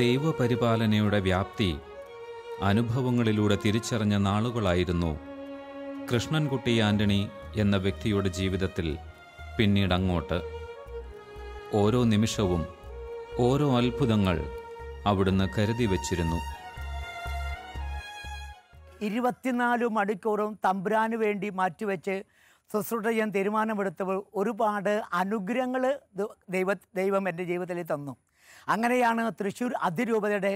ദൈവപരിപാലനയുടെ വ്യാപ്തി അനുഭവങ്ങളിലൂടെ തിരിച്ചറിഞ്ഞ നാളുകളായിരുന്നു കൃഷ്ണൻകുട്ടി ആന്റണി എന്ന വ്യക്തിയുടെ ജീവിതത്തിൽ പിന്നീടങ്ങോട്ട് ഓരോ നിമിഷവും ഓരോ അത്ഭുതങ്ങൾ അവിടുന്ന് കരുതി വച്ചിരുന്നു ഇരുപത്തിനാല് മണിക്കൂറും തമ്പുരാന് വേണ്ടി മാറ്റിവെച്ച് ശുശ്രൂഷ ചെയ്യാൻ തീരുമാനമെടുത്തപ്പോൾ ഒരുപാട് അനുഗ്രഹങ്ങൾ ദൈവ ദൈവം എൻ്റെ ജീവിതത്തിൽ തന്നു അങ്ങനെയാണ് തൃശ്ശൂർ അതിരൂപതയുടെ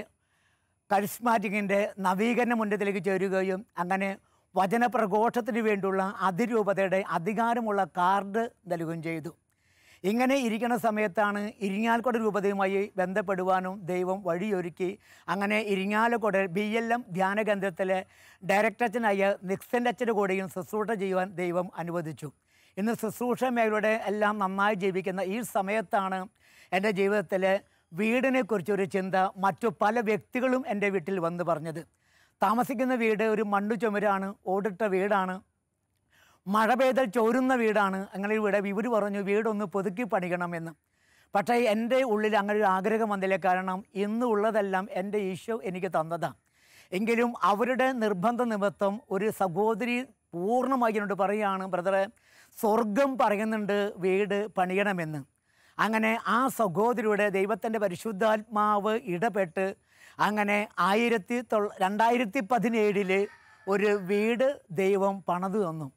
കരിസ്മാറ്റിക്കിൻ്റെ നവീകരണ മുന്നത്തിലേക്ക് ചേരുകയും അങ്ങനെ വചനപ്രഘോഷത്തിന് വേണ്ടിയുള്ള അതിരൂപതയുടെ അധികാരമുള്ള കാർഡ് നൽകുകയും ചെയ്തു ഇങ്ങനെ ഇരിക്കുന്ന സമയത്താണ് ഇരിങ്ങാലക്കുട രൂപതയുമായി ബന്ധപ്പെടുവാനും ദൈവം വഴിയൊരുക്കി അങ്ങനെ ഇരിങ്ങാലക്കുട ബി എൽ എം ധ്യാന കേന്ദ്രത്തിലെ ഡയറക്ടർ അച്ഛനായ നിക്സൻ്റെ അച്ഛൻ്റെ കൂടെയും ശുശ്രൂഷ ചെയ്യുവാൻ ദൈവം അനുവദിച്ചു ഇന്ന് ശുശ്രൂഷ മേഖലയുടെ എല്ലാം നന്നായി ജീവിക്കുന്ന ഈ സമയത്താണ് എൻ്റെ ജീവിതത്തിലെ കുറിച്ചൊരു ചിന്ത മറ്റു പല വ്യക്തികളും എൻ്റെ വീട്ടിൽ വന്ന് പറഞ്ഞത് താമസിക്കുന്ന വീട് ഒരു മണ്ണു ചുമരാണ് ഓടിട്ട വീടാണ് മഴ പെയ്തൽ ചോരുന്ന വീടാണ് അങ്ങനെ ഇവിടെ ഇവർ പറഞ്ഞു വീടൊന്ന് പുതുക്കി പണിയണമെന്ന് പക്ഷേ എൻ്റെ ഉള്ളിൽ അങ്ങനെ ഒരു ആഗ്രഹം വന്നില്ലേ കാരണം ഇന്നുള്ളതെല്ലാം ഉള്ളതെല്ലാം എൻ്റെ ഈശോ എനിക്ക് തന്നതാണ് എങ്കിലും അവരുടെ നിർബന്ധ നിമിത്തം ഒരു സഹോദരി പൂർണ്ണമായി എന്നോട് പറയുകയാണ് ബ്രദറെ സ്വർഗം പറയുന്നുണ്ട് വീട് പണിയണമെന്ന് അങ്ങനെ ആ സഹോദരിയുടെ ദൈവത്തിൻ്റെ പരിശുദ്ധാത്മാവ് ഇടപെട്ട് അങ്ങനെ ആയിരത്തി തൊ രണ്ടായിരത്തി പതിനേഴില് ഒരു വീട് ദൈവം പണത് തന്നു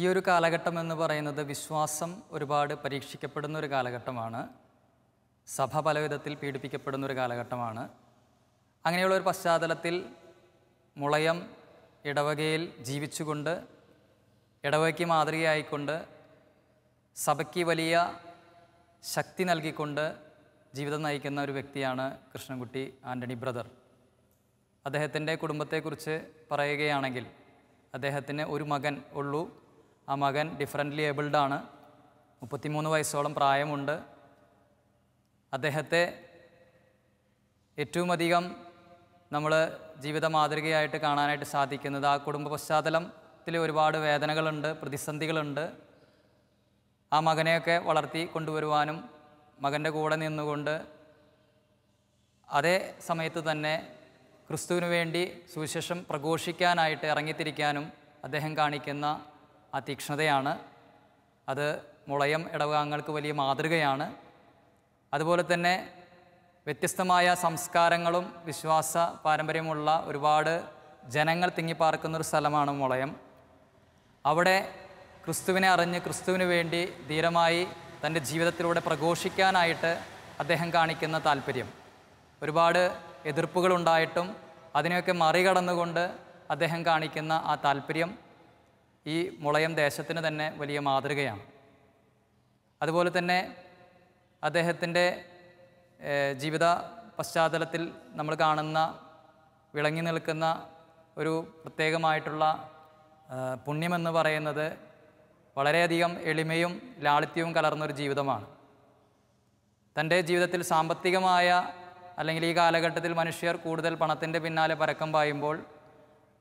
ഈ ഒരു കാലഘട്ടം എന്ന് പറയുന്നത് വിശ്വാസം ഒരുപാട് പരീക്ഷിക്കപ്പെടുന്ന ഒരു കാലഘട്ടമാണ് സഭ പലവിധത്തിൽ പീഡിപ്പിക്കപ്പെടുന്ന ഒരു കാലഘട്ടമാണ് അങ്ങനെയുള്ള ഒരു പശ്ചാത്തലത്തിൽ മുളയം ഇടവകയിൽ ജീവിച്ചുകൊണ്ട് ഇടവകയ്ക്ക് മാതൃകയായിക്കൊണ്ട് സഭയ്ക്ക് വലിയ ശക്തി നൽകിക്കൊണ്ട് ജീവിതം നയിക്കുന്ന ഒരു വ്യക്തിയാണ് കൃഷ്ണൻകുട്ടി ആൻ്റണി ബ്രദർ അദ്ദേഹത്തിൻ്റെ കുടുംബത്തെക്കുറിച്ച് പറയുകയാണെങ്കിൽ അദ്ദേഹത്തിന് ഒരു മകൻ ഉള്ളൂ ആ മകൻ ഡിഫറൻ്റ്ലി ഏബിൾഡാണ് മുപ്പത്തിമൂന്ന് വയസ്സോളം പ്രായമുണ്ട് അദ്ദേഹത്തെ ഏറ്റവും അധികം നമ്മൾ ജീവിത മാതൃകയായിട്ട് കാണാനായിട്ട് സാധിക്കുന്നത് ആ കുടുംബ പശ്ചാത്തലത്തിൽ ഒരുപാട് വേദനകളുണ്ട് പ്രതിസന്ധികളുണ്ട് ആ മകനെയൊക്കെ വളർത്തി കൊണ്ടുവരുവാനും മകൻ്റെ കൂടെ നിന്നുകൊണ്ട് അതേ സമയത്ത് തന്നെ ക്രിസ്തുവിനു വേണ്ടി സുവിശേഷം പ്രഘോഷിക്കാനായിട്ട് ഇറങ്ങിത്തിരിക്കാനും അദ്ദേഹം കാണിക്കുന്ന ആ തീക്ഷ്ണതയാണ് അത് മുളയം ഇടവകാങ്ങൾക്ക് വലിയ മാതൃകയാണ് അതുപോലെ തന്നെ വ്യത്യസ്തമായ സംസ്കാരങ്ങളും വിശ്വാസ പാരമ്പര്യമുള്ള ഒരുപാട് ജനങ്ങൾ തിങ്ങിപ്പാർക്കുന്നൊരു സ്ഥലമാണ് മുളയം അവിടെ ക്രിസ്തുവിനെ അറിഞ്ഞ് ക്രിസ്തുവിന് വേണ്ടി ധീരമായി തൻ്റെ ജീവിതത്തിലൂടെ പ്രഘോഷിക്കാനായിട്ട് അദ്ദേഹം കാണിക്കുന്ന താല്പര്യം ഒരുപാട് എതിർപ്പുകളുണ്ടായിട്ടും അതിനെയൊക്കെ മറികടന്നുകൊണ്ട് അദ്ദേഹം കാണിക്കുന്ന ആ താല്പര്യം ഈ മുളയം ദേശത്തിന് തന്നെ വലിയ മാതൃകയാണ് അതുപോലെ തന്നെ അദ്ദേഹത്തിൻ്റെ ജീവിത പശ്ചാത്തലത്തിൽ നമ്മൾ കാണുന്ന വിളങ്ങി നിൽക്കുന്ന ഒരു പ്രത്യേകമായിട്ടുള്ള പുണ്യമെന്ന് പറയുന്നത് വളരെയധികം എളിമയും ലാളിത്യവും കലർന്നൊരു ജീവിതമാണ് തൻ്റെ ജീവിതത്തിൽ സാമ്പത്തികമായ അല്ലെങ്കിൽ ഈ കാലഘട്ടത്തിൽ മനുഷ്യർ കൂടുതൽ പണത്തിൻ്റെ പിന്നാലെ പരക്കം പായുമ്പോൾ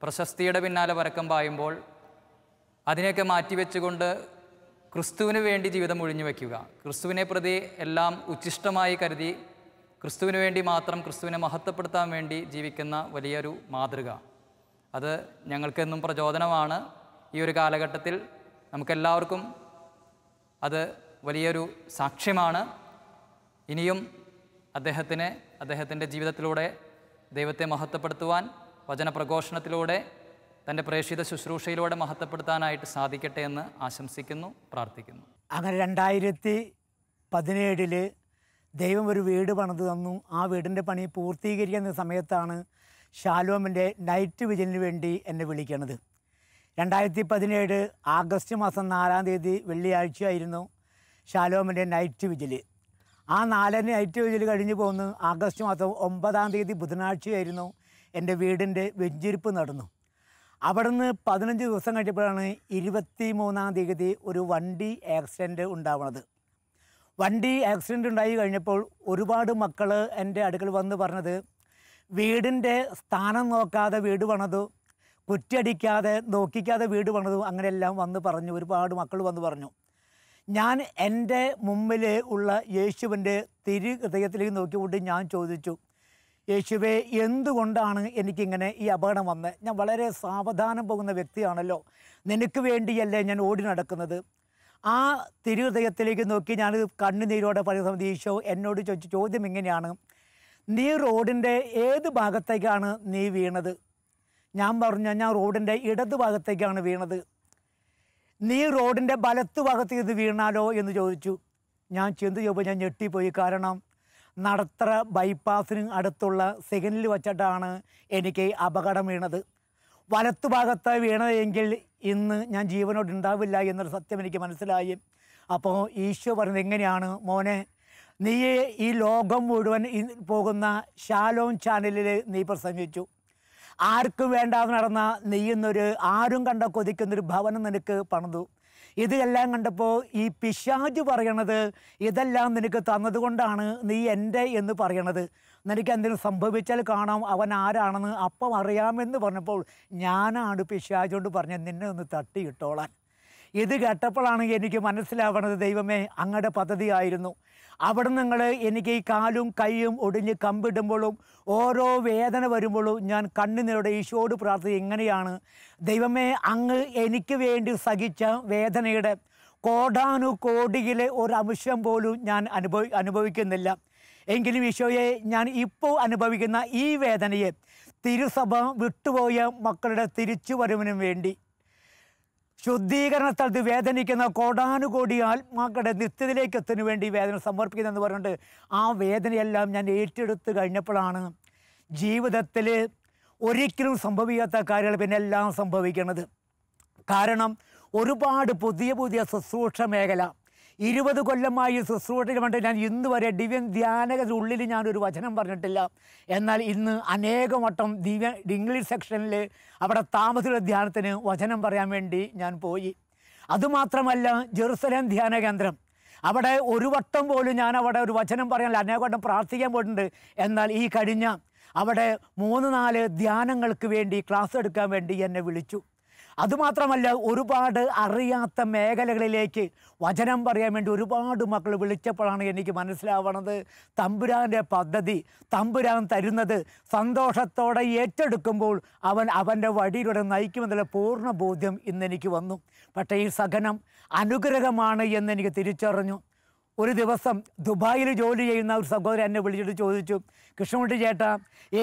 പ്രശസ്തിയുടെ പിന്നാലെ പരക്കം പായുമ്പോൾ അതിനെയൊക്കെ മാറ്റിവെച്ചുകൊണ്ട് ക്രിസ്തുവിന് വേണ്ടി ജീവിതം ഒഴിഞ്ഞു വയ്ക്കുക ക്രിസ്തുവിനെ പ്രതി എല്ലാം ഉച്ഛിഷ്ടമായി കരുതി ക്രിസ്തുവിന് വേണ്ടി മാത്രം ക്രിസ്തുവിനെ മഹത്വപ്പെടുത്താൻ വേണ്ടി ജീവിക്കുന്ന വലിയൊരു മാതൃക അത് ഞങ്ങൾക്കെന്നും പ്രചോദനമാണ് ഈ ഒരു കാലഘട്ടത്തിൽ നമുക്കെല്ലാവർക്കും അത് വലിയൊരു സാക്ഷ്യമാണ് ഇനിയും അദ്ദേഹത്തിനെ അദ്ദേഹത്തിൻ്റെ ജീവിതത്തിലൂടെ ദൈവത്തെ മഹത്വപ്പെടുത്തുവാൻ വചനപ്രഘോഷണത്തിലൂടെ തൻ്റെ പ്രേക്ഷിത ശുശ്രൂഷയിലൂടെ മഹത്വപ്പെടുത്താനായിട്ട് സാധിക്കട്ടെ എന്ന് ആശംസിക്കുന്നു പ്രാർത്ഥിക്കുന്നു അങ്ങനെ രണ്ടായിരത്തി പതിനേഴിൽ ദൈവം ഒരു വീട് പണിത് തന്നു ആ വീടിൻ്റെ പണി പൂർത്തീകരിക്കുന്ന സമയത്താണ് ഷാലോമിൻ്റെ നൈറ്റ് വിജനിന് വേണ്ടി എന്നെ വിളിക്കണത് രണ്ടായിരത്തി പതിനേഴ് ആഗസ്റ്റ് മാസം നാലാം തീയതി വെള്ളിയാഴ്ചയായിരുന്നു ഷാലോമിൻ്റെ നൈറ്റ് വിജിൽ ആ നാലിന് നൈറ്റ് വിജിൽ കഴിഞ്ഞ് പോകുന്നു ആഗസ്റ്റ് മാസം ഒമ്പതാം തീയതി ബുധനാഴ്ചയായിരുന്നു എൻ്റെ വീടിൻ്റെ വെഞ്ചിരിപ്പ് നടന്നു നിന്ന് പതിനഞ്ച് ദിവസം കഴിഞ്ഞപ്പോഴാണ് ഇരുപത്തി മൂന്നാം തീയതി ഒരു വണ്ടി ആക്സിഡൻറ്റ് ഉണ്ടാവുന്നത് വണ്ടി ആക്സിഡൻ്റ് ഉണ്ടായി കഴിഞ്ഞപ്പോൾ ഒരുപാട് മക്കൾ എൻ്റെ അടുക്കൽ വന്ന് പറഞ്ഞത് വീടിൻ്റെ സ്ഥാനം നോക്കാതെ വീട് പണതു കുറ്റടിക്കാതെ നോക്കിക്കാതെ വീട് പണിതും അങ്ങനെയെല്ലാം വന്ന് പറഞ്ഞു ഒരുപാട് മക്കൾ വന്ന് പറഞ്ഞു ഞാൻ എൻ്റെ മുമ്പിൽ ഉള്ള യേശുവിൻ്റെ തിരു ഹൃദയത്തിലേക്ക് നോക്കിക്കൊണ്ട് ഞാൻ ചോദിച്ചു യേശുവെ എന്തുകൊണ്ടാണ് എനിക്കിങ്ങനെ ഈ അപകടം വന്നത് ഞാൻ വളരെ സാവധാനം പോകുന്ന വ്യക്തിയാണല്ലോ നിനക്ക് വേണ്ടിയല്ലേ ഞാൻ ഓടി നടക്കുന്നത് ആ തിരുഹൃദയത്തിലേക്ക് നോക്കി ഞാൻ കണ്ണുനീരോടെ പറയുന്നത് ഈശോ എന്നോട് ചോദിച്ച ചോദ്യം ഇങ്ങനെയാണ് നീ റോഡിൻ്റെ ഏത് ഭാഗത്തേക്കാണ് നീ വീണത് ഞാൻ പറഞ്ഞു ഞാൻ റോഡിൻ്റെ ഇടത് ഭാഗത്തേക്കാണ് വീണത് നീ റോഡിൻ്റെ വലത്ത് ഭാഗത്ത് ഇത് വീണാലോ എന്ന് ചോദിച്ചു ഞാൻ ചെന്ന് ചോദിപ്പോൾ ഞാൻ ഞെട്ടിപ്പോയി കാരണം നടത്ര ബൈപ്പാസിന് അടുത്തുള്ള സെക്കൻഡിൽ വച്ചിട്ടാണ് എനിക്ക് അപകടം വീണത് വലത്ത് ഭാഗത്ത് വീണതെങ്കിൽ ഇന്ന് ഞാൻ ജീവനോട് ഉണ്ടാവില്ല എന്നൊരു സത്യം എനിക്ക് മനസ്സിലായി അപ്പോൾ ഈശോ പറഞ്ഞത് എങ്ങനെയാണ് മോനെ നീ ഈ ലോകം മുഴുവൻ പോകുന്ന ഷാലോം ചാനലിൽ നീ പ്രസംഗിച്ചു ആർക്കും വേണ്ടാതെ നടന്ന നെയ്യുന്നൊരു ആരും കണ്ട കൊതിക്കുന്നൊരു ഭവനം നിനക്ക് പണിതു ഇതെല്ലാം കണ്ടപ്പോൾ ഈ പിശാജ് പറയണത് ഇതെല്ലാം നിനക്ക് തന്നതുകൊണ്ടാണ് നീ എൻ്റെ എന്ന് പറയണത് നിനക്ക് എന്തെങ്കിലും സംഭവിച്ചാൽ കാണാം അവൻ ആരാണെന്ന് അപ്പം അറിയാമെന്ന് പറഞ്ഞപ്പോൾ ഞാനാണ് പിശാജോണ്ട് പറഞ്ഞത് നിന്നെ ഒന്ന് തട്ടിയിട്ടോളാൻ ഇത് കേട്ടപ്പോഴാണ് എനിക്ക് മനസ്സിലാവണത് ദൈവമേ അങ്ങയുടെ പദ്ധതിയായിരുന്നു അവിടെ നിങ്ങൾ എനിക്ക് ഈ കാലും കൈയും ഒടിഞ്ഞ് കമ്പിടുമ്പോഴും ഓരോ വേദന വരുമ്പോഴും ഞാൻ കണ്ണുനീരുടെ ഈശോട് പ്രാർത്ഥിച്ചത് എങ്ങനെയാണ് ദൈവമേ അങ്ങ് എനിക്ക് വേണ്ടി സഹിച്ച വേദനയുടെ കോടാനു കോടിയിലെ ഒരു അംശം പോലും ഞാൻ അനുഭവി അനുഭവിക്കുന്നില്ല എങ്കിലും ഈശോയെ ഞാൻ ഇപ്പോൾ അനുഭവിക്കുന്ന ഈ വേദനയെ തിരുസഭ വിട്ടുപോയ മക്കളുടെ തിരിച്ചുവരവിനും വേണ്ടി ശുദ്ധീകരണ സ്ഥലത്ത് വേദനിക്കുന്ന കോടാനുകോടി ആത്മാക്കളുടെ നിത്യത്തിലേക്ക് എത്തുന്നതിന് വേണ്ടി വേദന സമർപ്പിക്കുന്നതെന്ന് പറഞ്ഞിട്ട് ആ വേദനയെല്ലാം ഞാൻ ഏറ്റെടുത്ത് കഴിഞ്ഞപ്പോഴാണ് ജീവിതത്തിൽ ഒരിക്കലും സംഭവിക്കാത്ത കാര്യങ്ങൾ പിന്നെ എല്ലാം സംഭവിക്കുന്നത് കാരണം ഒരുപാട് പുതിയ പുതിയ ശുശ്രൂഷ മേഖല ഇരുപത് കൊല്ലമായി ശുശ്രൂഷയിൽ പണ്ട് ഞാൻ ഇന്ന് വരെ ദിവ്യൻ ധ്യാനകരുടെ ഉള്ളിൽ ഞാനൊരു വചനം പറഞ്ഞിട്ടില്ല എന്നാൽ ഇന്ന് അനേകം വട്ടം ദിവ്യ ഇംഗ്ലീഷ് സെക്ഷനിൽ അവിടെ താമസിച്ച ധ്യാനത്തിന് വചനം പറയാൻ വേണ്ടി ഞാൻ പോയി അതുമാത്രമല്ല ജെറുസലേം ധ്യാന കേന്ദ്രം അവിടെ ഒരു വട്ടം പോലും ഞാൻ അവിടെ ഒരു വചനം പറയാൻ അനേക വട്ടം പ്രാർത്ഥിക്കാൻ പോയിട്ടുണ്ട് എന്നാൽ ഈ കഴിഞ്ഞ അവിടെ മൂന്ന് നാല് ധ്യാനങ്ങൾക്ക് വേണ്ടി ക്ലാസ് എടുക്കാൻ വേണ്ടി എന്നെ വിളിച്ചു അതുമാത്രമല്ല ഒരുപാട് അറിയാത്ത മേഖലകളിലേക്ക് വചനം പറയാൻ വേണ്ടി ഒരുപാട് മക്കൾ വിളിച്ചപ്പോഴാണ് എനിക്ക് മനസ്സിലാവണത് തമ്പുരാൻ്റെ പദ്ധതി തമ്പുരാൻ തരുന്നത് സന്തോഷത്തോടെ ഏറ്റെടുക്കുമ്പോൾ അവൻ അവൻ്റെ വഴിയിലൂടെ നയിക്കുമെന്നുള്ള പൂർണ്ണ ബോധ്യം ഇന്നെനിക്ക് വന്നു പക്ഷേ ഈ സഹനം അനുഗ്രഹമാണ് എന്നെനിക്ക് തിരിച്ചറിഞ്ഞു ഒരു ദിവസം ദുബായിൽ ജോലി ചെയ്യുന്ന ഒരു സഹോദരൻ എന്നെ വിളിച്ചിട്ട് ചോദിച്ചു കൃഷ്ണൻകുട്ടി ചേട്ടാ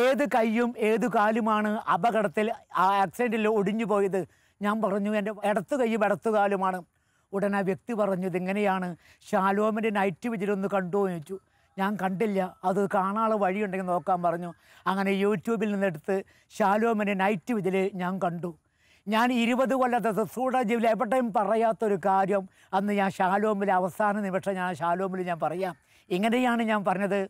ഏത് കൈയും ഏത് കാലുമാണ് അപകടത്തിൽ ആ ആക്സിഡൻറ്റിൽ ഒടിഞ്ഞു പോയത് ഞാൻ പറഞ്ഞു എൻ്റെ ഇടത്ത് കൈയും ഇടത്ത് കാലുമാണ് ഉടനെ ആ വ്യക്തി പറഞ്ഞു ഇതിങ്ങനെയാണ് ഷാലോമിൻ്റെ നൈറ്റ് വിജിലൊന്ന് കണ്ടു ചോദിച്ചു ഞാൻ കണ്ടില്ല അത് കാണാനുള്ള വഴിയുണ്ടെങ്കിൽ നോക്കാൻ പറഞ്ഞു അങ്ങനെ യൂട്യൂബിൽ നിന്നെടുത്ത് ഷാലോമിൻ്റെ നൈറ്റ് വിജിൽ ഞാൻ കണ്ടു ഞാൻ ഇരുപത് കൊല്ലത്തെ സിസൂടെ ജീവിതം എവിടെയും പറയാത്തൊരു കാര്യം അന്ന് ഞാൻ ഷാലോമിൽ അവസാന നിമിഷം ഞാൻ ഷാലോമിൽ ഞാൻ പറയാം ഇങ്ങനെയാണ് ഞാൻ പറഞ്ഞത്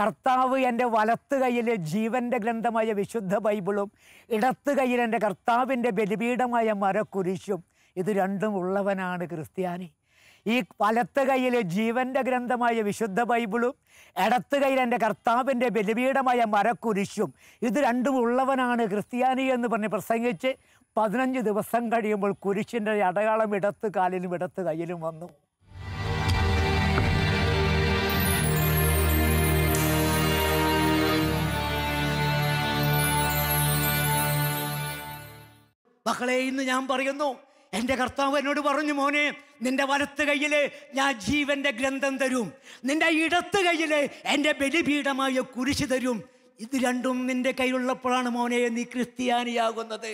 കർത്താവ് എൻ്റെ വലത്ത് കൈയിലെ ജീവൻ്റെ ഗ്രന്ഥമായ വിശുദ്ധ ബൈബിളും ഇടത്ത് കയ്യിൽ എൻ്റെ കർത്താവിൻ്റെ ബലിപീഠമായ മരക്കുരിശും ഇത് രണ്ടും ഉള്ളവനാണ് ക്രിസ്ത്യാനി ഈ വലത്ത് കൈയിലെ ജീവൻ്റെ ഗ്രന്ഥമായ വിശുദ്ധ ബൈബിളും ഇടത്ത് കയ്യിൽ എൻ്റെ കർത്താവിൻ്റെ ബലിപീഠമായ മരക്കുരിശും ഇത് രണ്ടും ഉള്ളവനാണ് ക്രിസ്ത്യാനി എന്ന് പറഞ്ഞ് പ്രസംഗിച്ച് പതിനഞ്ച് ദിവസം കഴിയുമ്പോൾ കുരിശിൻ്റെ അടയാളം ഇടത്ത് കാലിലും ഇടത്ത് കയ്യിലും വന്നു മക്കളെ ഇന്ന് ഞാൻ പറയുന്നു എൻ്റെ കർത്താവ് എന്നോട് പറഞ്ഞു മോനെ നിന്റെ വലത്ത് കയ്യിൽ ഞാൻ ജീവന്റെ ഗ്രന്ഥം തരും നിന്റെ ഇടത്ത് കയ്യിൽ എൻ്റെ ബലിപീഠമായ കുരിശ് തരും ഇത് രണ്ടും നിന്റെ കയ്യിലുള്ളപ്പോഴാണ് മോനെ നീ ക്രിസ്ത്യാനിയാകുന്നത്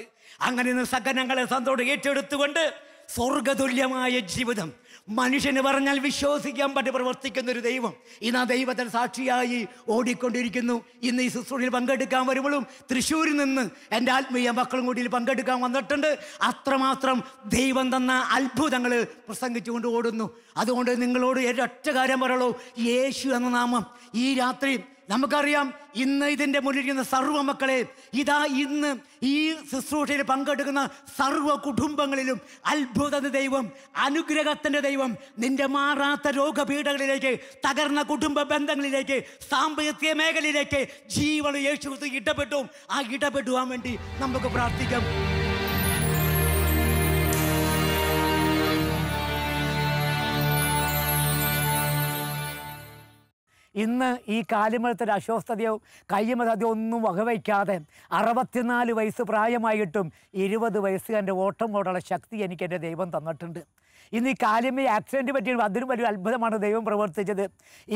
അങ്ങനെ സകനങ്ങളെ സന്തോഷം ഏറ്റെടുത്തുകൊണ്ട് സ്വർഗതുല്യമായ ജീവിതം മനുഷ്യന് പറഞ്ഞാൽ വിശ്വസിക്കാൻ പറ്റി പ്രവർത്തിക്കുന്ന ഒരു ദൈവം ഇന്ന് ആ ദൈവത്തിൽ സാക്ഷിയായി ഓടിക്കൊണ്ടിരിക്കുന്നു ഇന്ന് ഈ ശുശ്രൂഷയിൽ പങ്കെടുക്കാൻ വരുമ്പോഴും തൃശ്ശൂരിൽ നിന്ന് എൻ്റെ ആത്മീയ മക്കളും കൂടി പങ്കെടുക്കാൻ വന്നിട്ടുണ്ട് അത്രമാത്രം ദൈവം തന്ന അത്ഭുതങ്ങൾ പ്രസംഗിച്ചുകൊണ്ട് ഓടുന്നു അതുകൊണ്ട് നിങ്ങളോട് ഒറ്റ കാര്യം പറയുള്ളൂ യേശു എന്ന നാമം ഈ രാത്രി നമുക്കറിയാം ഇന്ന് ഇതിൻ്റെ മുന്നിലിരിക്കുന്ന സർവ്വ മക്കളെ ഇതാ ഇന്ന് ഈ ശുശ്രൂഷയിൽ പങ്കെടുക്കുന്ന സർവ്വ കുടുംബങ്ങളിലും അത്ഭുത ദൈവം അനുഗ്രഹത്തിൻ്റെ ദൈവം നിന്റെ മാറാത്ത രോഗപീഠകളിലേക്ക് തകർന്ന കുടുംബ ബന്ധങ്ങളിലേക്ക് സാമ്പത്തിക മേഖലയിലേക്ക് ജീവൻ യേശു ഇടപെട്ടു ആ ഇടപെടുവാൻ വേണ്ടി നമുക്ക് പ്രാർത്ഥിക്കാം ഇന്ന് ഈ കാലുമലത്തിൽ അസ്വസ്ഥതയോ കയ്യമതയോ ഒന്നും വകവയ്ക്കാതെ അറുപത്തിനാല് വയസ്സ് പ്രായമായിട്ടും ഇരുപത് വയസ്സ് എൻ്റെ ഓട്ടം ഓടാനുള്ള ശക്തി എനിക്ക് എൻ്റെ ദൈവം തന്നിട്ടുണ്ട് ഇന്ന് ഈ കാലിമ ആക്സിഡൻറ്റ് പറ്റി അതിലും വലിയ അത്ഭുതമാണ് ദൈവം പ്രവർത്തിച്ചത്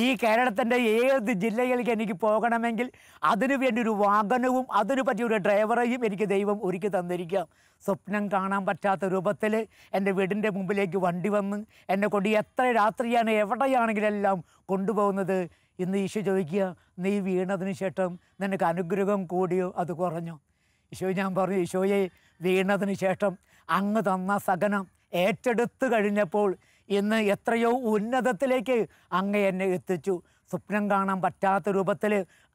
ഈ കേരളത്തിൻ്റെ ഏത് ജില്ലയിലേക്ക് എനിക്ക് പോകണമെങ്കിൽ അതിനു വേണ്ടി ഒരു വാഹനവും അതിനു പറ്റിയൊരു ഒരു ഡ്രൈവറെയും എനിക്ക് ദൈവം ഒരുക്കി തന്നിരിക്കുക സ്വപ്നം കാണാൻ പറ്റാത്ത രൂപത്തിൽ എൻ്റെ വീടിൻ്റെ മുമ്പിലേക്ക് വണ്ടി വന്ന് എന്നെ കൊണ്ട് എത്ര രാത്രിയാണ് എവിടെയാണെങ്കിലും എല്ലാം കൊണ്ടുപോകുന്നത് ഇന്ന് ഈശോ ചോദിക്കുക നീ വീണതിന് ശേഷം നിനക്ക് അനുഗ്രഹം കൂടിയോ അത് കുറഞ്ഞോ ഈശോ ഞാൻ പറഞ്ഞു ഈശോയെ വീണതിന് ശേഷം അങ്ങ് തന്ന സകനം ഏറ്റെടുത്തു കഴിഞ്ഞപ്പോൾ ഇന്ന് എത്രയോ ഉന്നതത്തിലേക്ക് അങ്ങ് എന്നെ എത്തിച്ചു സ്വപ്നം കാണാൻ പറ്റാത്ത രൂപത്തിൽ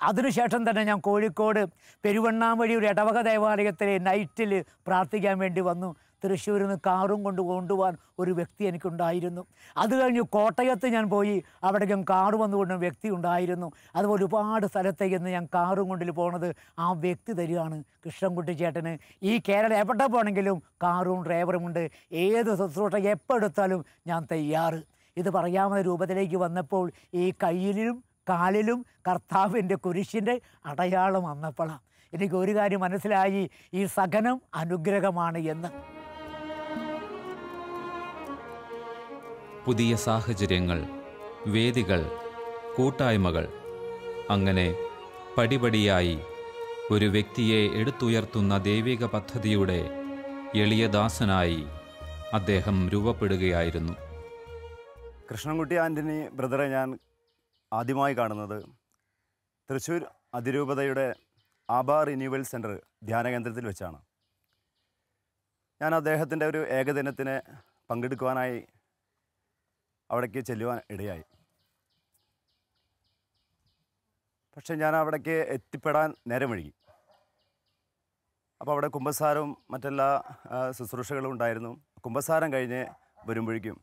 അതിനുശേഷം തന്നെ ഞാൻ കോഴിക്കോട് പെരുവണ്ണാമൊഴി ഒരു ഇടവക ദേവാലയത്തിൽ നൈറ്റിൽ പ്രാർത്ഥിക്കാൻ വേണ്ടി വന്നു തൃശ്ശൂരിൽ നിന്ന് കാറും കൊണ്ട് കൊണ്ടുപോകാൻ ഒരു വ്യക്തി എനിക്കുണ്ടായിരുന്നു അത് കഴിഞ്ഞ് കോട്ടയത്ത് ഞാൻ പോയി അവിടേക്കും കാറ് വന്നുകൊണ്ട് വ്യക്തി ഉണ്ടായിരുന്നു അതുപോലെ ഒരുപാട് സ്ഥലത്തേക്ക് ഇന്ന് ഞാൻ കാറും കൊണ്ടിൽ പോണത് ആ വ്യക്തി തരികയാണ് കൃഷ്ണൻകുട്ടി ചേട്ടന് ഈ കേരളം എവിടെ പോകണമെങ്കിലും കാറും ഡ്രൈവറുമുണ്ട് ഏത് ശുശ്രൂഷ എപ്പോൾ എടുത്താലും ഞാൻ തയ്യാറ് ഇത് പറയാവുന്ന രൂപത്തിലേക്ക് വന്നപ്പോൾ ഈ കയ്യിലും കാലിലും കർത്താവിൻ്റെ കുരിശിൻ്റെ അടയാളം വന്നപ്പോഴാണ് എനിക്ക് ഒരു കാര്യം മനസ്സിലായി ഈ സഹനം അനുഗ്രഹമാണ് എന്ന് പുതിയ സാഹചര്യങ്ങൾ വേദികൾ കൂട്ടായ്മകൾ അങ്ങനെ പടിപടിയായി ഒരു വ്യക്തിയെ എടുത്തുയർത്തുന്ന ദൈവിക പദ്ധതിയുടെ എളിയദാസനായി അദ്ദേഹം രൂപപ്പെടുകയായിരുന്നു കൃഷ്ണൻകുട്ടി ആൻ്റണി ബ്രദറെ ഞാൻ ആദ്യമായി കാണുന്നത് തൃശ്ശൂർ അതിരൂപതയുടെ ആബാ റിന്യൂവൽ സെൻറ്റർ ധ്യാനകേന്ദ്രത്തിൽ വെച്ചാണ് ഞാൻ അദ്ദേഹത്തിൻ്റെ ഒരു ഏകദിനത്തിന് പങ്കെടുക്കുവാനായി അവിടേക്ക് ചെല്ലുവാൻ ഇടയായി പക്ഷെ ഞാൻ അവിടേക്ക് എത്തിപ്പെടാൻ നേരം വഴുകി അപ്പോൾ അവിടെ കുംഭസാരവും മറ്റെല്ലാ ശുശ്രൂഷകളും ഉണ്ടായിരുന്നു കുംഭസാരം കഴിഞ്ഞ് വരുമ്പോഴേക്കും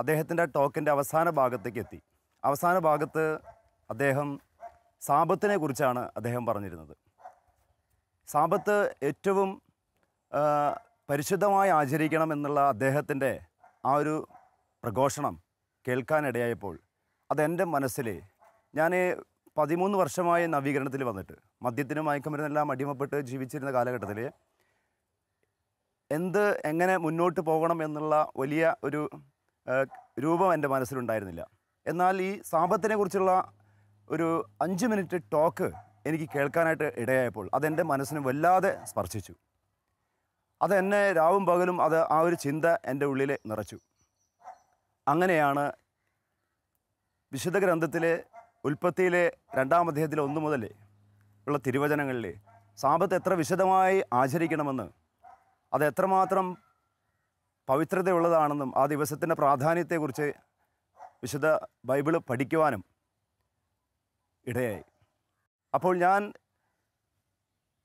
അദ്ദേഹത്തിൻ്റെ ടോക്കിൻ്റെ അവസാന ഭാഗത്തേക്ക് എത്തി അവസാന ഭാഗത്ത് അദ്ദേഹം സാപത്തിനെ കുറിച്ചാണ് അദ്ദേഹം പറഞ്ഞിരുന്നത് സാപത്ത് ഏറ്റവും പരിശുദ്ധമായി ആചരിക്കണം എന്നുള്ള അദ്ദേഹത്തിൻ്റെ ആ ഒരു പ്രഘോഷണം കേൾക്കാനിടയായപ്പോൾ അതെൻ്റെ മനസ്സിൽ ഞാൻ പതിമൂന്ന് വർഷമായി നവീകരണത്തിൽ വന്നിട്ട് മദ്യത്തിനും മയക്കുമരുന്നെല്ലാം അടിമപ്പെട്ട് ജീവിച്ചിരുന്ന കാലഘട്ടത്തിൽ എന്ത് എങ്ങനെ മുന്നോട്ട് പോകണം എന്നുള്ള വലിയ ഒരു രൂപം എൻ്റെ മനസ്സിലുണ്ടായിരുന്നില്ല എന്നാൽ ഈ സാമ്പത്തിനെ കുറിച്ചുള്ള ഒരു അഞ്ച് മിനിറ്റ് ടോക്ക് എനിക്ക് കേൾക്കാനായിട്ട് ഇടയായപ്പോൾ അതെൻ്റെ മനസ്സിനെ വല്ലാതെ സ്പർശിച്ചു അത് എന്നെ രാവും പകലും അത് ആ ഒരു ചിന്ത എൻ്റെ ഉള്ളിൽ നിറച്ചു അങ്ങനെയാണ് വിശുദ്ധ ഗ്രന്ഥത്തിലെ ഉൽപ്പത്തിയിലെ രണ്ടാം അധ്യായത്തിലെ ഒന്നു മുതൽ ഉള്ള തിരുവചനങ്ങളിൽ സാമ്പത്ത് എത്ര വിശദമായി ആചരിക്കണമെന്ന് അത് എത്രമാത്രം പവിത്രതയുള്ളതാണെന്നും ആ ദിവസത്തിൻ്റെ പ്രാധാന്യത്തെക്കുറിച്ച് വിശുദ്ധ ബൈബിൾ പഠിക്കുവാനും ഇടയായി അപ്പോൾ ഞാൻ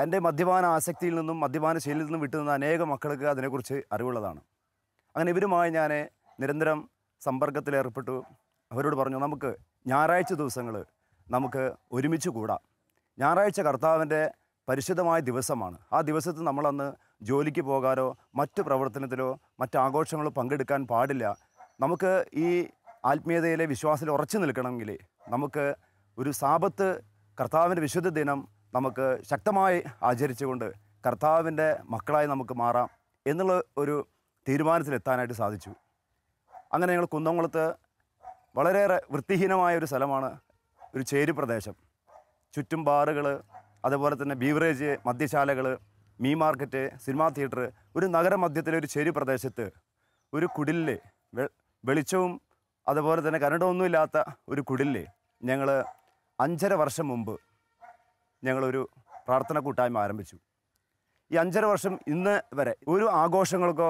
എൻ്റെ മദ്യപാന ആസക്തിയിൽ നിന്നും മദ്യപാന ശൈലിയിൽ നിന്നും വിട്ടുനിന്ന അനേക മക്കൾക്ക് അതിനെക്കുറിച്ച് അറിവുള്ളതാണ് അങ്ങനെ ഇവരുമായി ഞാൻ നിരന്തരം സമ്പർക്കത്തിലേർപ്പെട്ടു അവരോട് പറഞ്ഞു നമുക്ക് ഞായറാഴ്ച ദിവസങ്ങൾ നമുക്ക് ഒരുമിച്ച് കൂടാം ഞായറാഴ്ച കർത്താവിൻ്റെ പരിശുദ്ധമായ ദിവസമാണ് ആ ദിവസത്തിൽ നമ്മളന്ന് ജോലിക്ക് പോകാനോ മറ്റു പ്രവർത്തനത്തിലോ മറ്റ് ആഘോഷങ്ങളോ പങ്കെടുക്കാൻ പാടില്ല നമുക്ക് ഈ ആത്മീയതയിലെ വിശ്വാസത്തിൽ ഉറച്ചു നിൽക്കണമെങ്കിൽ നമുക്ക് ഒരു സാപത്ത് കർത്താവിൻ്റെ വിശുദ്ധ ദിനം നമുക്ക് ശക്തമായി ആചരിച്ചുകൊണ്ട് കർത്താവിൻ്റെ മക്കളായി നമുക്ക് മാറാം എന്നുള്ള ഒരു തീരുമാനത്തിലെത്താനായിട്ട് സാധിച്ചു അങ്ങനെ ഞങ്ങൾ കുന്നംകുളത്ത് വളരെയേറെ വൃത്തിഹീനമായ ഒരു സ്ഥലമാണ് ഒരു ചേരി പ്രദേശം ചുറ്റും ബാറുകൾ അതുപോലെ തന്നെ ബീവറേജ് മദ്യശാലകൾ മീ മാർക്കറ്റ് സിനിമാ തിയേറ്റർ ഒരു നഗരമധ്യത്തിലെ ഒരു ചേരി പ്രദേശത്ത് ഒരു കുടിലിൽ വെളിച്ചവും അതുപോലെ തന്നെ കരടൊന്നുമില്ലാത്ത ഒരു കുടിലിൽ ഞങ്ങൾ അഞ്ചര വർഷം മുമ്പ് ഞങ്ങളൊരു പ്രാർത്ഥന കൂട്ടായ്മ ആരംഭിച്ചു ഈ അഞ്ചര വർഷം ഇന്ന് വരെ ഒരു ആഘോഷങ്ങൾക്കോ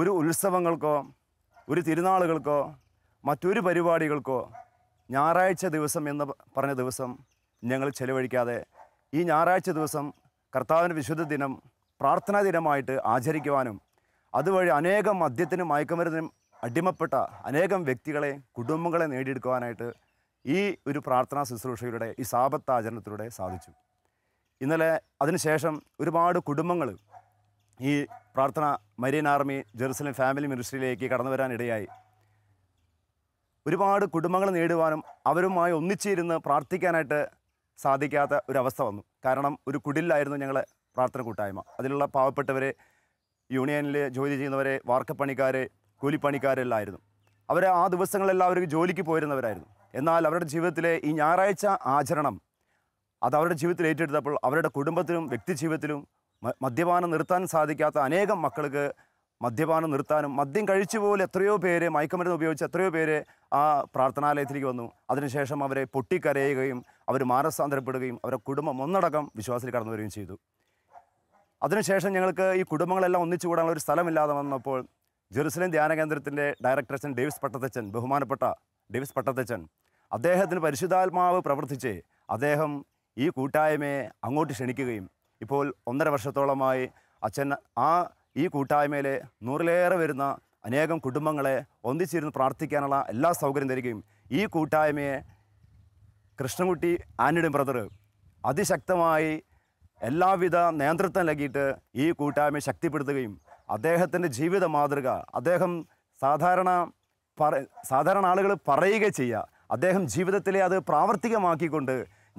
ഒരു ഉത്സവങ്ങൾക്കോ ഒരു തിരുനാളുകൾക്കോ മറ്റൊരു പരിപാടികൾക്കോ ഞായറാഴ്ച ദിവസം എന്ന് പറഞ്ഞ ദിവസം ഞങ്ങൾ ചെലവഴിക്കാതെ ഈ ഞായറാഴ്ച ദിവസം കർത്താവിൻ്റെ വിശുദ്ധ ദിനം പ്രാർത്ഥനാ ദിനമായിട്ട് ആചരിക്കുവാനും അതുവഴി അനേകം മദ്യത്തിനും മയക്കുമരുന്നിനും അടിമപ്പെട്ട അനേകം വ്യക്തികളെ കുടുംബങ്ങളെ നേടിയെടുക്കുവാനായിട്ട് ഈ ഒരു പ്രാർത്ഥനാ ശുശ്രൂഷയുടെ ഈ സാപത്താചരണത്തിലൂടെ സാധിച്ചു ഇന്നലെ അതിനുശേഷം ഒരുപാട് കുടുംബങ്ങൾ ഈ പ്രാർത്ഥന മരിയൻ ആർമി ജെറുസലേം ഫാമിലി മിനിസ്ട്രിയിലേക്ക് കടന്നു വരാനിടയായി ഒരുപാട് കുടുംബങ്ങൾ നേടുവാനും അവരുമായി ഒന്നിച്ചിരുന്ന് പ്രാർത്ഥിക്കാനായിട്ട് സാധിക്കാത്ത ഒരവസ്ഥ വന്നു കാരണം ഒരു കുടിലായിരുന്നു ഞങ്ങളെ പ്രാർത്ഥന കൂട്ടായ്മ അതിലുള്ള പാവപ്പെട്ടവരെ യൂണിയനിൽ ജോലി ചെയ്യുന്നവരെ വാർക്കപ്പണിക്കാരെ കൂലിപ്പണിക്കാരെല്ലാം ആയിരുന്നു അവർ ആ ദിവസങ്ങളെല്ലാം ജോലിക്ക് പോയിരുന്നവരായിരുന്നു എന്നാൽ അവരുടെ ജീവിതത്തിലെ ഈ ഞായറാഴ്ച ആചരണം അത് അവരുടെ ജീവിതത്തിൽ ഏറ്റെടുത്തപ്പോൾ അവരുടെ കുടുംബത്തിലും വ്യക്തിജീവിതത്തിലും മദ്യപാനം നിർത്താൻ സാധിക്കാത്ത അനേകം മക്കൾക്ക് മദ്യപാനം നിർത്താനും മദ്യം കഴിച്ചു പോലെ എത്രയോ പേര് മയക്കുമരുന്ന് ഉപയോഗിച്ച് എത്രയോ പേര് ആ പ്രാർത്ഥനാലയത്തിലേക്ക് വന്നു അതിനുശേഷം അവരെ പൊട്ടിക്കരയുകയും അവർ മാനസാന്തരപ്പെടുകയും അവരുടെ കുടുംബം ഒന്നടക്കം വിശ്വാസത്തിൽ കടന്നു വരികയും ചെയ്തു അതിനുശേഷം ഞങ്ങൾക്ക് ഈ കുടുംബങ്ങളെല്ലാം ഒന്നിച്ചു കൂടാനുള്ള ഒരു സ്ഥലമില്ലാതെ വന്നപ്പോൾ ജെറുസലേം ധ്യാന കേന്ദ്രത്തിൻ്റെ ഡയറക്ടർ അച്ഛൻ ഡേവിസ് പട്ടത്തച്ഛൻ ബഹുമാനപ്പെട്ട ഡേവിസ് പട്ടത്തച്ഛൻ അദ്ദേഹത്തിന് പരിശുദ്ധാത്മാവ് പ്രവർത്തിച്ച് അദ്ദേഹം ഈ കൂട്ടായ്മയെ അങ്ങോട്ട് ക്ഷണിക്കുകയും ഇപ്പോൾ ഒന്നര വർഷത്തോളമായി അച്ഛൻ ആ ഈ കൂട്ടായ്മയിലെ നൂറിലേറെ വരുന്ന അനേകം കുടുംബങ്ങളെ ഒന്നിച്ചിരുന്ന് പ്രാർത്ഥിക്കാനുള്ള എല്ലാ സൗകര്യം തരികയും ഈ കൂട്ടായ്മയെ കൃഷ്ണൻകുട്ടി ആന്റണി ബ്രദർ അതിശക്തമായി എല്ലാവിധ നേതൃത്വം നൽകിയിട്ട് ഈ കൂട്ടായ്മയെ ശക്തിപ്പെടുത്തുകയും അദ്ദേഹത്തിൻ്റെ ജീവിത മാതൃക അദ്ദേഹം സാധാരണ പറ സാധാരണ ആളുകൾ പറയുക ചെയ്യുക അദ്ദേഹം ജീവിതത്തിലെ അത് പ്രാവർത്തികമാക്കിക്കൊണ്ട്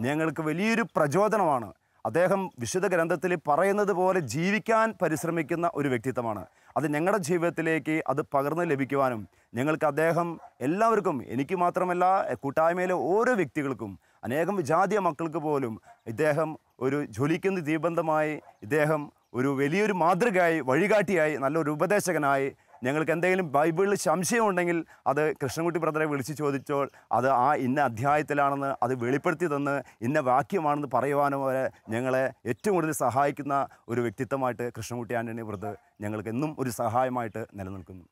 ഞങ്ങൾക്ക് വലിയൊരു പ്രചോദനമാണ് അദ്ദേഹം വിശുദ്ധ ഗ്രന്ഥത്തിൽ പറയുന്നത് പോലെ ജീവിക്കാൻ പരിശ്രമിക്കുന്ന ഒരു വ്യക്തിത്വമാണ് അത് ഞങ്ങളുടെ ജീവിതത്തിലേക്ക് അത് പകർന്ന് ലഭിക്കുവാനും ഞങ്ങൾക്ക് അദ്ദേഹം എല്ലാവർക്കും എനിക്ക് മാത്രമല്ല കൂട്ടായ്മയിലെ ഓരോ വ്യക്തികൾക്കും അനേകം വിജാതീയ മക്കൾക്ക് പോലും ഇദ്ദേഹം ഒരു ജ്വലിക്കുന്ന ദീപന്തമായി ഇദ്ദേഹം ഒരു വലിയൊരു മാതൃകയായി വഴികാട്ടിയായി നല്ലൊരു ഉപദേശകനായി ഞങ്ങൾക്ക് എന്തെങ്കിലും ബൈബിളിൽ സംശയമുണ്ടെങ്കിൽ അത് കൃഷ്ണൻകുട്ടി ബ്രദറെ വിളിച്ച് ചോദിച്ചോൾ അത് ആ ഇന്ന അധ്യായത്തിലാണെന്ന് അത് വെളിപ്പെടുത്തി തന്ന് ഇന്ന വാക്യമാണെന്ന് പറയുവാനും വരെ ഞങ്ങളെ ഏറ്റവും കൂടുതൽ സഹായിക്കുന്ന ഒരു വ്യക്തിത്വമായിട്ട് കൃഷ്ണൻകുട്ടി ആൻ്റണി ബ്രദർ ഞങ്ങൾക്ക് എന്നും ഒരു സഹായമായിട്ട് നിലനിൽക്കുന്നു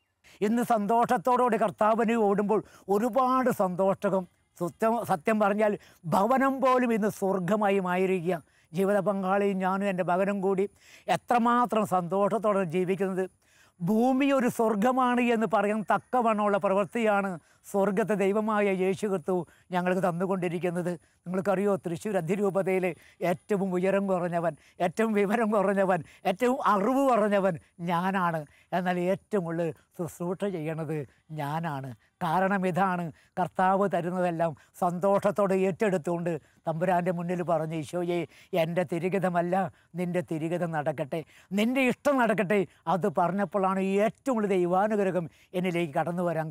ഇന്ന് സന്തോഷത്തോടുകൂടി കർത്താവിന് ഓടുമ്പോൾ ഒരുപാട് സന്തോഷകം സത്യം സത്യം പറഞ്ഞാൽ ഭവനം പോലും ഇന്ന് സ്വർഗമായി മായിരിക്കുക ജീവിത പങ്കാളിയും ഞാനും എൻ്റെ മകനും കൂടി എത്രമാത്രം സന്തോഷത്തോടെ ജീവിക്കുന്നത് ഭൂമി ഒരു സ്വർഗമാണ് എന്ന് പറയാൻ തക്കവണ്ണമുള്ള പ്രവൃത്തിയാണ് സ്വർഗത്തെ ദൈവമായ യേശു ക്രിസ്തു ഞങ്ങൾക്ക് തന്നുകൊണ്ടിരിക്കുന്നത് നിങ്ങൾക്കറിയോ തൃശ്ശൂർ അധിരൂപതയിൽ ഏറ്റവും ഉയരം കുറഞ്ഞവൻ ഏറ്റവും വിവരം കുറഞ്ഞവൻ ഏറ്റവും അറിവ് കുറഞ്ഞവൻ ഞാനാണ് എന്നാൽ ഏറ്റവും കൂടുതൽ ശുശ്രൂഷ ചെയ്യണത് ഞാനാണ് കാരണം ഇതാണ് കർത്താവ് തരുന്നതെല്ലാം സന്തോഷത്തോടെ ഏറ്റെടുത്തുകൊണ്ട് തമ്പുരാൻ്റെ മുന്നിൽ പറഞ്ഞു ഈശോയെ എൻ്റെ തിരികിതമല്ല നിൻ്റെ തിരികിതം നടക്കട്ടെ നിൻ്റെ ഇഷ്ടം നടക്കട്ടെ അത് പറഞ്ഞപ്പോഴാണ് ഏറ്റവും കൂടുതൽ ദൈവാനുഗ്രഹം എന്നിലേക്ക് കടന്നു വരാൻ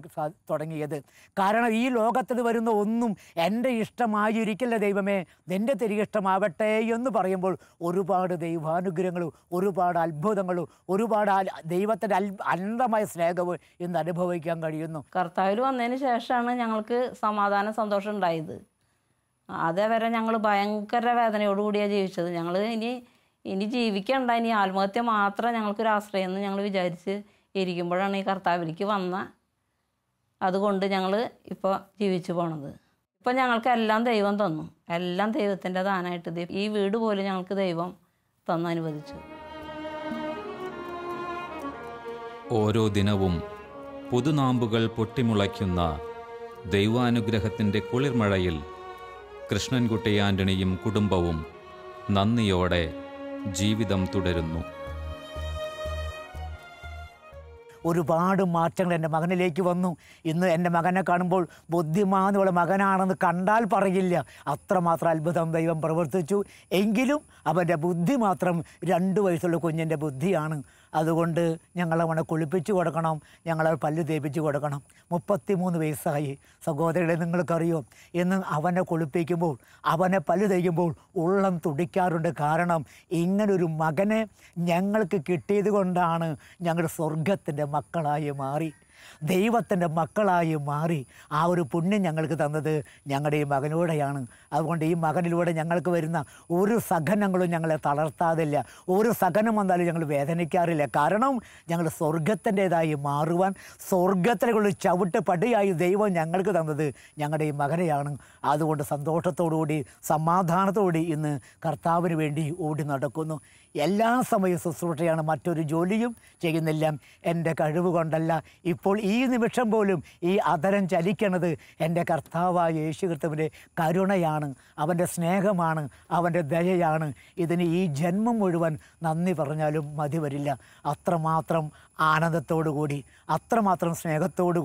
തുടങ്ങിയത് കാരണം ഈ ലോകത്തിൽ വരുന്ന ഒന്നും എൻ്റെ ഇഷ്ടമായിരിക്കില്ല ദൈവമേ നിൻ്റെ തിരികെ ഇഷ്ടമാവട്ടെ എന്ന് പറയുമ്പോൾ ഒരുപാട് ദൈവാനുഗ്രഹങ്ങളും ഒരുപാട് അത്ഭുതങ്ങളും ഒരുപാട് ദൈവത്തിൻ്റെ അനന്തമായ സ്നേഹവും ഇന്ന് അനുഭവിക്കാൻ കഴിയുന്നു കർത്താവിൽ വന്നതിന് ശേഷമാണ് ഞങ്ങൾക്ക് സമാധാന സന്തോഷം ഉണ്ടായത് അതേവരെ ഞങ്ങൾ ഭയങ്കര വേദനയോടുകൂടിയാണ് ജീവിച്ചത് ഞങ്ങൾ ഇനി ഇനി ജീവിക്കണ്ട ഇനി ആത്മഹത്യ മാത്രം ഞങ്ങൾക്കൊരു ആശ്രയം എന്ന് ഞങ്ങൾ വിചാരിച്ച് ഇരിക്കുമ്പോഴാണ് ഈ കർത്താവിലേക്ക് വന്ന അതുകൊണ്ട് ഞങ്ങൾ ഇപ്പോൾ ജീവിച്ചു പോണത് ഇപ്പം ഞങ്ങൾക്ക് എല്ലാം ദൈവം തന്നു എല്ലാം ദൈവത്തിൻ്റെ ദാനമായിട്ട് ഈ വീട് പോലും ഞങ്ങൾക്ക് ദൈവം തന്നു അനുവദിച്ചു ഓരോ ദിനവും പുതുനാമ്പുകൾ പൊട്ടിമുളയ്ക്കുന്ന ദൈവാനുഗ്രഹത്തിൻ്റെ കുളിർമഴയിൽ കൃഷ്ണൻകുട്ടി ആൻ്റണിയും കുടുംബവും നന്ദിയോടെ ജീവിതം തുടരുന്നു ഒരുപാട് മാറ്റങ്ങൾ എൻ്റെ മകനിലേക്ക് വന്നു ഇന്ന് എൻ്റെ മകനെ കാണുമ്പോൾ ബുദ്ധിമാനുള്ള മകനാണെന്ന് കണ്ടാൽ പറയില്ല അത്രമാത്രം അത്ഭുതം ദൈവം പ്രവർത്തിച്ചു എങ്കിലും അവൻ്റെ ബുദ്ധി മാത്രം രണ്ട് വയസ്സുള്ള കുഞ്ഞിൻ്റെ ബുദ്ധിയാണ് അതുകൊണ്ട് ഞങ്ങളവനെ കുളിപ്പിച്ചു കൊടുക്കണം ഞങ്ങളെ പല്ല് തേപ്പിച്ചു കൊടുക്കണം മൂന്ന് വയസ്സായി സഹോദരങ്ങളെ നിങ്ങൾക്കറിയോ എന്ന് അവനെ കുളിപ്പിക്കുമ്പോൾ അവനെ പല്ല് തേക്കുമ്പോൾ ഉള്ളം തുടിക്കാറുണ്ട് കാരണം ഇങ്ങനൊരു മകനെ ഞങ്ങൾക്ക് കിട്ടിയത് കൊണ്ടാണ് ഞങ്ങളുടെ സ്വർഗത്തിൻ്റെ മക്കളായി മാറി ദൈവത്തിൻ്റെ മക്കളായി മാറി ആ ഒരു പുണ്യം ഞങ്ങൾക്ക് തന്നത് ഞങ്ങളുടെ ഈ മകനൂടെയാണ് അതുകൊണ്ട് ഈ മകനിലൂടെ ഞങ്ങൾക്ക് വരുന്ന ഒരു സഹനങ്ങളും ഞങ്ങളെ തളർത്താതില്ല ഒരു സഹനം വന്നാലും ഞങ്ങൾ വേദനിക്കാറില്ല കാരണം ഞങ്ങൾ സ്വർഗത്തിൻ്റെതായി മാറുവാൻ സ്വർഗത്തിലേക്കുള്ള ചവിട്ട് പടിയായി ദൈവം ഞങ്ങൾക്ക് തന്നത് ഞങ്ങളുടെ ഈ മകനെയാണ് അതുകൊണ്ട് സന്തോഷത്തോടുകൂടി സമാധാനത്തോടുകൂടി ഇന്ന് കർത്താവിന് വേണ്ടി ഓടി നടക്കുന്നു എല്ലാ സമയവും ശുശ്രൂഷയാണ് മറ്റൊരു ജോലിയും ചെയ്യുന്നില്ല എൻ്റെ കഴിവ് കൊണ്ടല്ല ഇപ്പോൾ ഈ നിമിഷം പോലും ഈ അതരം ചലിക്കണത് എൻ്റെ കർത്താവായ യേശു കരുണയാണ് അവൻ്റെ സ്നേഹമാണ് അവൻ്റെ ദയയാണ് ഇതിന് ഈ ജന്മം മുഴുവൻ നന്ദി പറഞ്ഞാലും മതി വരില്ല അത്രമാത്രം ആനന്ദത്തോടുകൂടി അത്രമാത്രം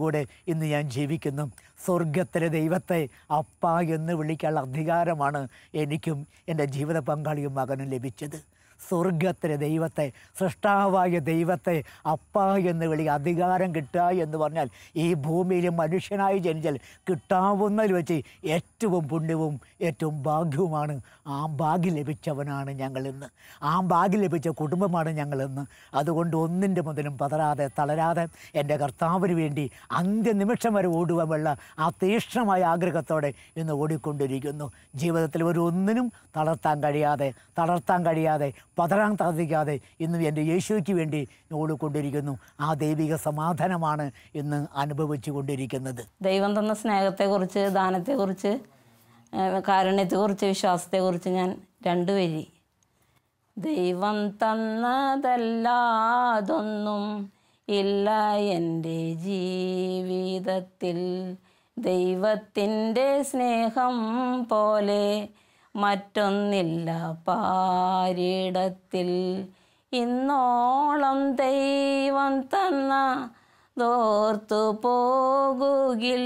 കൂടെ ഇന്ന് ഞാൻ ജീവിക്കുന്നു സ്വർഗത്തിലെ ദൈവത്തെ അപ്പ എന്ന് വിളിക്കാനുള്ള അധികാരമാണ് എനിക്കും എൻ്റെ ജീവിത പങ്കാളിയും മകനും ലഭിച്ചത് സ്വർഗത്തിലെ ദൈവത്തെ സൃഷ്ടാവായ ദൈവത്തെ അപ്പ എന്ന് വിളി അധികാരം കിട്ടുക എന്ന് പറഞ്ഞാൽ ഈ ഭൂമിയിൽ മനുഷ്യനായി ജനിച്ചാൽ കിട്ടാവുന്നതിൽ വെച്ച് ഏറ്റവും പുണ്യവും ഏറ്റവും ഭാഗ്യവുമാണ് ആ ഭാഗ്യം ലഭിച്ചവനാണ് ഞങ്ങളിന്ന് ആ ഭാഗ്യം ലഭിച്ച കുടുംബമാണ് ഞങ്ങളിന്ന് അതുകൊണ്ട് ഒന്നിൻ്റെ മുതലും പതരാതെ തളരാതെ എൻ്റെ കർത്താവിന് വേണ്ടി അന്ത്യനിമിഷം വരെ ഓടുവാനുള്ള ആ തീക്ഷ്ണമായ ആഗ്രഹത്തോടെ ഇന്ന് ഓടിക്കൊണ്ടിരിക്കുന്നു ജീവിതത്തിൽ ഒരു ഒന്നിനും തളർത്താൻ കഴിയാതെ തളർത്താൻ കഴിയാതെ പതറാൻ സാധിക്കാതെ ഇന്നും എൻ്റെ യേശുവയ്ക്ക് വേണ്ടി ഓടിക്കൊണ്ടിരിക്കുന്നു ആ ദൈവിക സമാധാനമാണ് ഇന്ന് അനുഭവിച്ചു കൊണ്ടിരിക്കുന്നത് ദൈവം തന്ന സ്നേഹത്തെക്കുറിച്ച് ദാനത്തെക്കുറിച്ച് കാരുണ്യത്തെക്കുറിച്ച് വിശ്വാസത്തെക്കുറിച്ച് ഞാൻ രണ്ടു വരി ദൈവം തന്നതല്ലാതൊന്നും ഇല്ല എൻ്റെ ജീവിതത്തിൽ ദൈവത്തിൻ്റെ സ്നേഹം പോലെ മറ്റൊന്നില്ല പാരിടത്തിൽ ഇന്നോളം ദൈവം തന്ന തോർത്തു പോകുകിൽ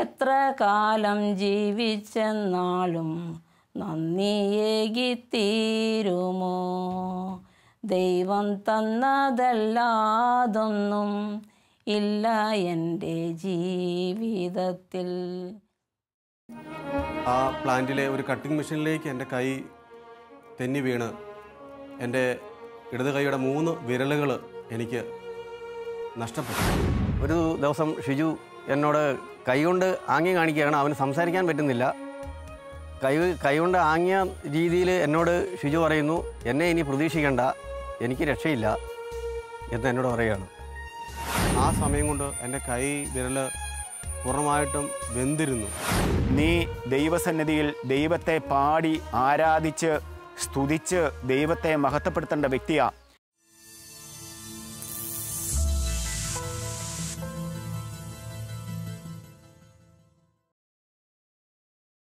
എത്ര കാലം ജീവിച്ചെന്നാളും നന്ദിയേകിത്തീരുമോ ദൈവം തന്നതല്ലാതൊന്നും ഇല്ല എൻ്റെ ജീവിതത്തിൽ ആ പ്ലാന്റിലെ ഒരു കട്ടിംഗ് മെഷീനിലേക്ക് എൻ്റെ കൈ തെന്നി വീണ് എൻ്റെ ഇടത് കൈയുടെ മൂന്ന് വിരലുകൾ എനിക്ക് നഷ്ടപ്പെട്ടു ഒരു ദിവസം ഷിജു എന്നോട് കൈകൊണ്ട് ആംഗ്യം കാണിക്കുകയാണ് അവന് സംസാരിക്കാൻ പറ്റുന്നില്ല കൈ കൈകൊണ്ട് ആംഗ്യ രീതിയിൽ എന്നോട് ഷിജു പറയുന്നു എന്നെ ഇനി പ്രതീക്ഷിക്കേണ്ട എനിക്ക് രക്ഷയില്ല എന്ന് എന്നോട് പറയുകയാണ് ആ സമയം കൊണ്ട് എൻ്റെ കൈ വിരൽ പൂർണ്ണമായിട്ടും വെന്തിരുന്നു നീ ദൈവസന്നിധിയിൽ ദൈവത്തെ പാടി ആരാധിച്ച് സ്തുതിച്ച് ദൈവത്തെ മഹത്വപ്പെടുത്തേണ്ട വ്യക്തിയാണ്